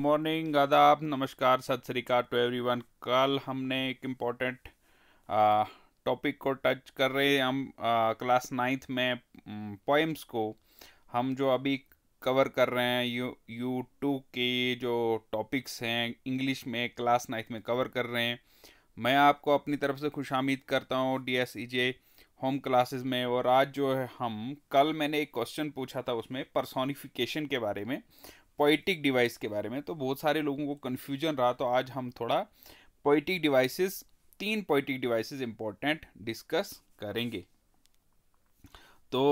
morning आदाब नमस्कार सत श्रीकाल टू एवरी वन कल हमने एक इम्पॉर्टेंट टॉपिक को टच कर रहे हैं हम क्लास नाइन्थ में पोएम्स को हम जो अभी कवर कर रहे हैं यू यू टू के जो टॉपिक्स हैं इंग्लिश में क्लास नाइन्थ में कवर कर रहे हैं मैं आपको अपनी तरफ से खुश आमीद करता हूँ D S E J home classes में और आज जो है हम कल मैंने एक क्वेश्चन पूछा था उसमें पर्सोनिफिकेशन के बारे में पोइटिक डिवाइस के बारे में तो बहुत सारे लोगों को कन्फ्यूजन रहा तो आज हम थोड़ा पोइटिक डिवाइसेस तीन पोइटिक डिवाइसेस इंपॉर्टेंट डिस्कस करेंगे तो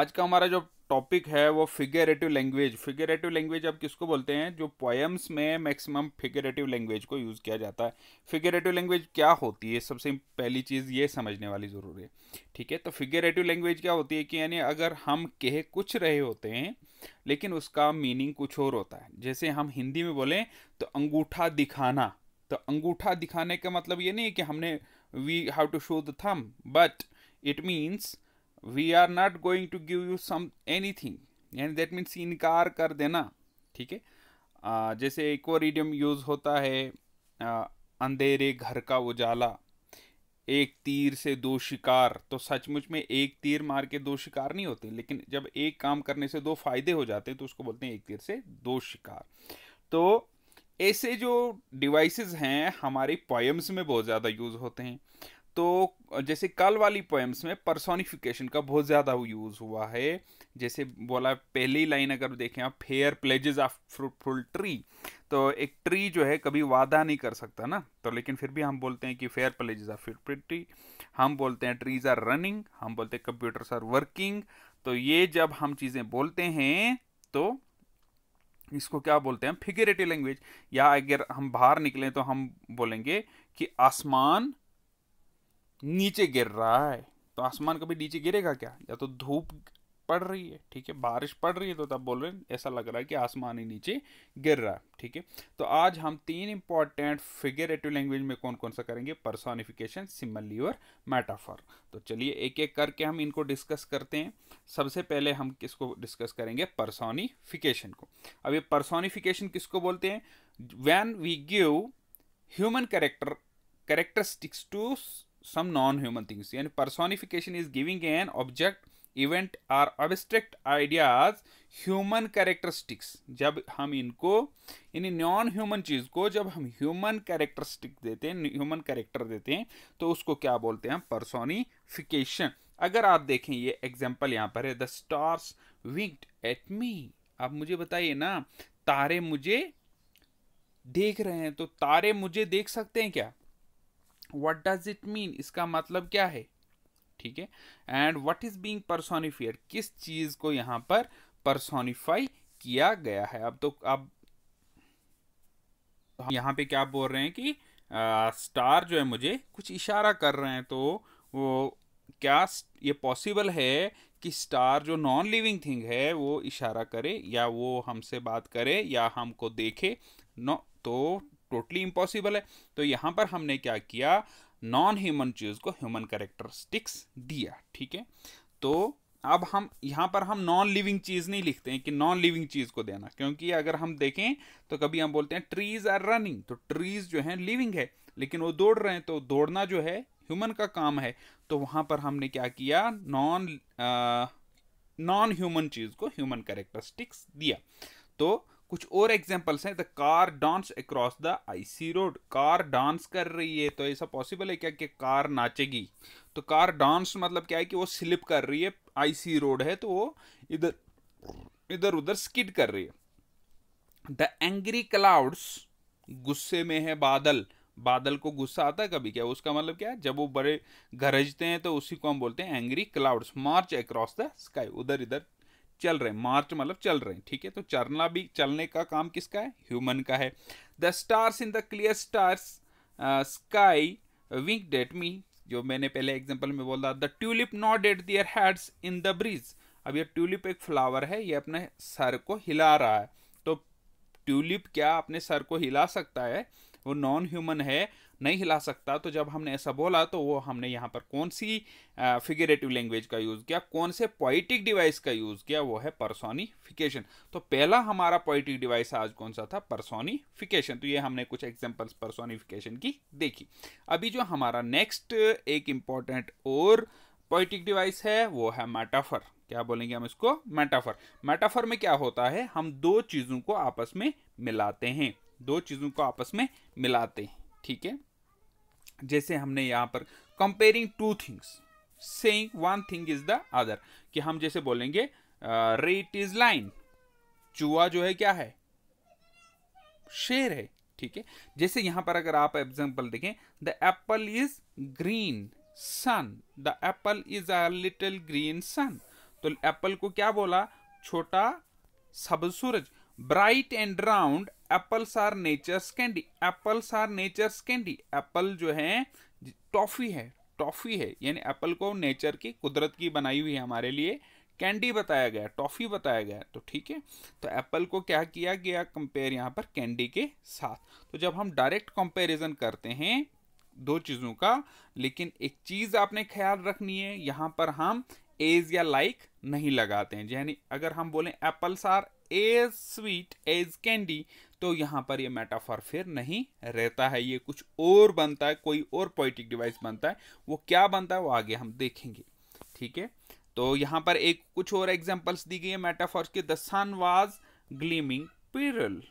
आज का हमारा जो टॉपिक है वो फिगरेटिव लैंग्वेज फिगरेटिव लैंग्वेज आप किसको बोलते हैं जो पोएम्स में मैक्सिमम फिगरेटिव लैंग्वेज को यूज़ किया जाता है फिगरेटिव लैंग्वेज क्या होती है सबसे पहली चीज़ ये समझने वाली ज़रूरी है ठीक है तो फिगरेटिव लैंग्वेज क्या होती है कि यानी अगर हम कह कुछ रहे होते हैं लेकिन उसका मीनिंग कुछ और होता है जैसे हम हिंदी में बोलें तो अंगूठा दिखाना तो अंगूठा दिखाने का मतलब ये नहीं है कि हमने we have to show the thumb but it means we are not going to give you something यानी दैट मीन्स इनकार कर देना ठीक है जैसे एक और इडियम यूज़ होता है अंधेरे घर का उजाला एक तीर से दो शिकार तो सचमुच में एक तीर मार के दो शिकार नहीं होते लेकिन जब एक काम करने से दो फायदे हो जाते हैं तो उसको बोलते हैं एक तीर से दो शिकार तो ऐसे जो डिवाइसेस हैं हमारे पोएम्स में बहुत ज़्यादा यूज़ होते हैं तो जैसे कल वाली पोएम्स में पर्सोनिफिकेशन का बहुत ज़्यादा यूज़ हुआ है जैसे बोला पहली लाइन अगर देखें आप fair pledges of fruitful tree तो एक ट्री जो है कभी वादा नहीं कर सकता ना तो लेकिन फिर भी हम बोलते हैं कि fair pledges of fruitful tree हम बोलते हैं ट्रीज आर रनिंग हम बोलते हैं कंप्यूटर्स आर वर्किंग तो ये जब हम चीज़ें बोलते हैं तो इसको क्या बोलते हैं फिगरेटिव लैंग्वेज या अगर हम बाहर निकलें तो हम बोलेंगे कि आसमान नीचे गिर रहा है तो आसमान कभी नीचे गिरेगा क्या या तो धूप पड़ रही है ठीक है बारिश पड़ रही है तो तब बोल रहे हैं ऐसा लग रहा है कि आसमान ही नीचे गिर रहा है ठीक है तो आज हम तीन इंपॉर्टेंट फिगरेटिव लैंग्वेज में कौन कौन सा करेंगे परसोनिफिकेशन सिमली और मेटाफर तो चलिए एक एक करके हम इनको डिस्कस करते हैं सबसे पहले हम किसको डिस्कस करेंगे परसोनिफिकेशन को अब ये परसोनिफिकेशन किसको बोलते हैं when we give human character characteristics to some non-human things and personification is giving an object event or abstract ideas human characteristics जब हम इनको यानी नॉन ह्यूमन चीज़ को जब हम ह्यूमन कैरेक्टरिस्टिक देते हैं ह्यूमन कैरेक्टर देते हैं तो उसको क्या बोलते हैं पर्सोनिफिकेशन अगर आप देखें ये एग्जाम्पल यहाँ पर है the stars winked at me आप मुझे बताइए ना तारे मुझे देख रहे हैं तो तारे मुझे देख सकते हैं क्या वट डज इट मीन इसका मतलब क्या है ठीक है and what is being personified किस चीज को यहां पर परसोनिफाई किया गया है अब तो अब यहां पे क्या बोल रहे हैं कि आ, स्टार जो है मुझे कुछ इशारा कर रहे हैं तो वो क्या ये पॉसिबल है कि स्टार जो नॉन लिविंग थिंग है वो इशारा करे या वो हमसे बात करे या हमको देखे नो तो टोटली इम्पॉसिबल है तो यहाँ पर हमने क्या किया नॉन ह्यूमन चीज़ को ह्यूमन करेक्टरिस्टिक्स दिया ठीक है तो अब हम यहाँ पर हम नॉन लिविंग चीज़ नहीं लिखते हैं कि नॉन लिविंग चीज़ को देना क्योंकि अगर हम देखें तो कभी हम बोलते हैं ट्रीज आर रनिंग तो ट्रीज जो है लिविंग है लेकिन वो दौड़ रहे हैं तो दौड़ना जो है ह्यूमन का काम है तो वहाँ पर हमने क्या किया नॉन नॉन ह्यूमन चीज़ को ह्यूमन करेक्टरिस्टिक्स दिया तो कुछ और एग्जाम्पल्स हैं the car dance across the icy road car dance कर रही है तो ऐसा पॉसिबल है क्या कि कार नाचेगी तो कार डांस मतलब क्या है कि वो स्लिप कर रही है आईसी रोड है तो वो इधर इधर उधर स्किड कर रही है द एंग्री क्लाउड्स गुस्से में है बादल बादल को गुस्सा आता है कभी क्या उसका मतलब क्या है जब वो बड़े गरजते हैं तो उसी को हम बोलते हैं angry clouds march across the sky उधर इधर चल रहे हैं मार्च मतलब चल रहे हैं ठीक है तो चलना भी चलने का काम किसका है ह्यूमन का है the stars in the clear stars sky winked at me जो मैंने पहले एग्जाम्पल में बोला the tulip nodded their heads in the breeze अब यह ट्यूलिप एक फ्लावर है ये अपने सर को हिला रहा है तो ट्यूलिप क्या अपने सर को हिला सकता है वो नॉन ह्यूमन है नहीं हिला सकता तो जब हमने ऐसा बोला तो वो हमने यहाँ पर कौन सी फिगरेटिव लैंग्वेज का यूज़ किया कौन से पोइटिक डिवाइस का यूज़ किया वो है परसोनीफिकेशन तो पहला हमारा पोइटिक डिवाइस आज कौन सा था परसोनीफिकेशन तो ये हमने कुछ एग्जाम्पल्स परसोनीफिकेशन की देखी अभी जो हमारा नेक्स्ट एक इम्पॉर्टेंट और पोइटिक डिवाइस है वो है मेटाफर क्या बोलेंगे हम इसको मेटाफर मेटाफर में क्या होता है हम दो चीज़ों को आपस में मिलाते हैं दो चीज़ों को आपस में मिलाते हैं ठीक है जैसे हमने यहाँ पर comparing two things saying one thing is the other कि हम जैसे बोलेंगे रेट इज लाइन चूहा जो है क्या है शेर है ठीक है जैसे यहां पर अगर आप एग्जाम्पल देखें the apple is green sun the apple is a little green sun तो एप्पल को क्या बोला छोटा सब सूरज bright and round apples are nature's candy apples are nature's candy apple जो है टॉफी है टॉफी है यानी एप्पल को नेचर की कुदरत की बनाई हुई है हमारे लिए कैंडी बताया गया टॉफी बताया गया तो ठीक है तो एप्पल को क्या किया गया कंपेयर यहाँ पर कैंडी के साथ तो जब हम डायरेक्ट कंपेरिजन करते हैं दो चीज़ों का लेकिन एक चीज़ आपने ख्याल रखनी है यहाँ पर हम एज या लाइक नहीं लगाते हैं यानी अगर हम बोलें apples are as sweet as candy तो यहाँ पर ये मेटाफर फिर नहीं रहता है ये कुछ और बनता है कोई और पोइटिक डिवाइस बनता है वो क्या बनता है वो आगे हम देखेंगे ठीक है तो यहाँ पर एक कुछ और एग्जाम्पल्स दी गई है मेटाफॉर्स के the sun was gleaming pearl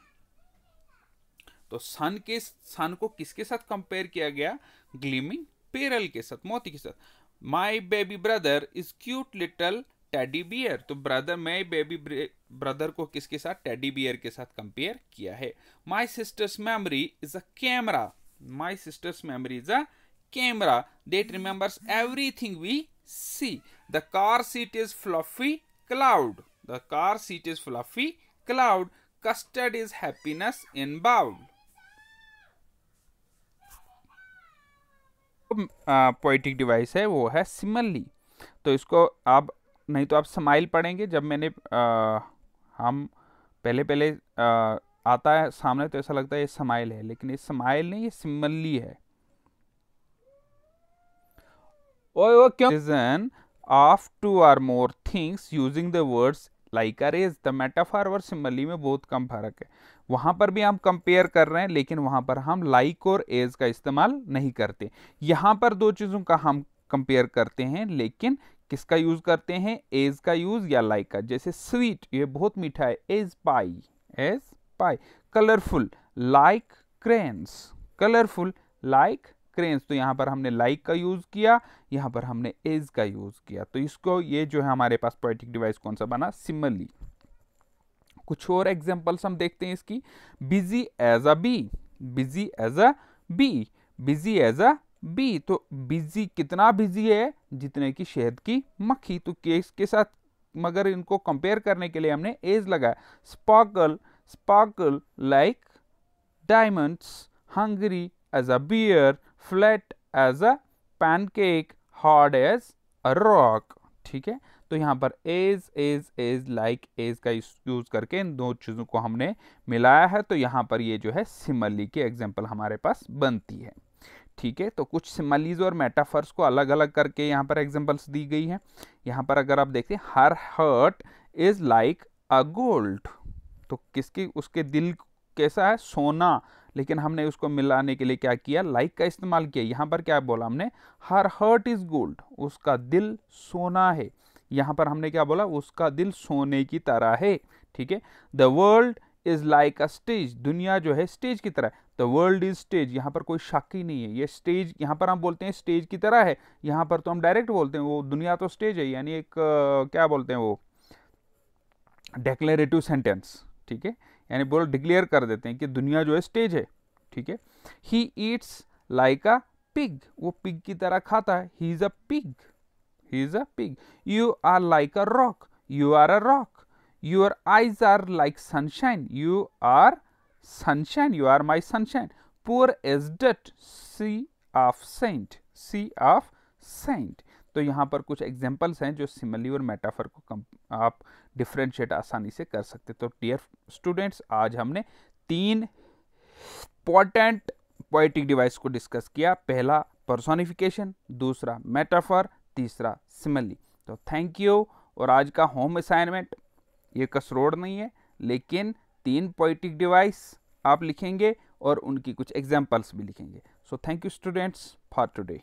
तो सन के सन को किसके साथ कंपेयर किया गया ग्लीमिंग पेरल के साथ मोती के साथ my baby brother is cute little teddy bear तो ब्रदर मैं बेबी ब्रदर को किसके साथ टेडी बियर के साथ कंपेयर किया है my sister's memory is a camera my sister's memory is a camera that remembers everything we see the car seat is fluffy cloud the car seat is fluffy cloud custard is happiness in bowl poetic device है वो है सिमली तो इसको आप नहीं तो आप समाइल पढ़ेंगे जब मैंने आ, हम पहले पहले आ, आता है सामने तो ऐसा लगता है ये स्माइल है लेकिन ये स्माइल नहीं ये सिमली है ओए ओए क्यों of two or more things using the words like or is the metaphor और सिमली में बहुत कम फर्क है वहां पर भी हम कंपेयर कर रहे हैं लेकिन वहां पर हम लाइक like और एज का इस्तेमाल नहीं करते यहां पर दो चीज़ों का हम कंपेयर करते हैं लेकिन किसका यूज़ करते हैं एज का यूज़ या लाइक like का जैसे स्वीट ये बहुत मीठा है as pie as pie colourful like cranes colourful like cranes तो यहां पर हमने लाइक like का यूज़ किया यहां पर हमने एज का यूज़ किया तो इसको ये जो है हमारे पास पोइटिक डिवाइस कौन सा बना सिमली कुछ और एग्जाम्पल्स हम देखते हैं इसकी busy as a bee busy as a bee busy as a bee तो बिजी कितना बिजी है जितने की शहद की मक्खी तो केस के साथ मगर इनको कंपेयर करने के लिए हमने एज लगाया sparkle sparkle like diamonds hungry as a bear flat as a pancake hard as a rock ठीक है तो यहाँ पर as as as like as का यूज़ करके इन दो चीज़ों को हमने मिलाया है तो यहाँ पर ये जो है सिमली की एग्जाम्पल हमारे पास बनती है ठीक है तो कुछ सिमलीज और मेटाफर्स को अलग अलग करके यहाँ पर एग्जाम्पल्स दी गई हैं यहाँ पर अगर आप देखते हैं her heart is like a gold तो किसकी उसके दिल कैसा है सोना लेकिन हमने उसको मिलाने के लिए क्या किया लाइक का इस्तेमाल किया यहाँ पर क्या बोला हमने हर हर्ट इज़ गोल्ड उसका दिल सोना है यहाँ पर हमने क्या बोला उसका दिल सोने की तरह है ठीक है the world is like a stage दुनिया जो है स्टेज की तरह द वर्ल्ड इज स्टेज यहाँ पर कोई शक ही नहीं है ये स्टेज यहाँ पर हम बोलते हैं स्टेज की तरह है यहाँ पर तो हम डायरेक्ट बोलते हैं वो दुनिया तो स्टेज है यानी एक uh, क्या बोलते हैं वो डेक्लेरेटिव सेंटेंस ठीक है यानी बोल डिक्लेयर कर देते हैं कि दुनिया जो है स्टेज है ठीक है he eats like a pig वो पिग की तरह खाता है he is a pig he is a pig you are like a rock you are a rock your eyes are like sunshine you are sunshine you are my sunshine poor as debt sea of saint sea of saint तो यहाँ पर कुछ examples हैं जो सिमली और metaphor को कम, आप differentiate आसानी से कर सकते तो डियर स्टूडेंट्स आज हमने तीन इम्पॉर्टेंट पोइटिक डिवाइस को डिस्कस किया पहला पर्सोनिफिकेशन दूसरा मेटाफर तीसरा सिमली तो थैंक यू और आज का होम असाइनमेंट ये कसरोड़ नहीं है लेकिन तीन पोइटिक डिवाइस आप लिखेंगे और उनकी कुछ एग्जाम्पल्स भी लिखेंगे so thank you students for today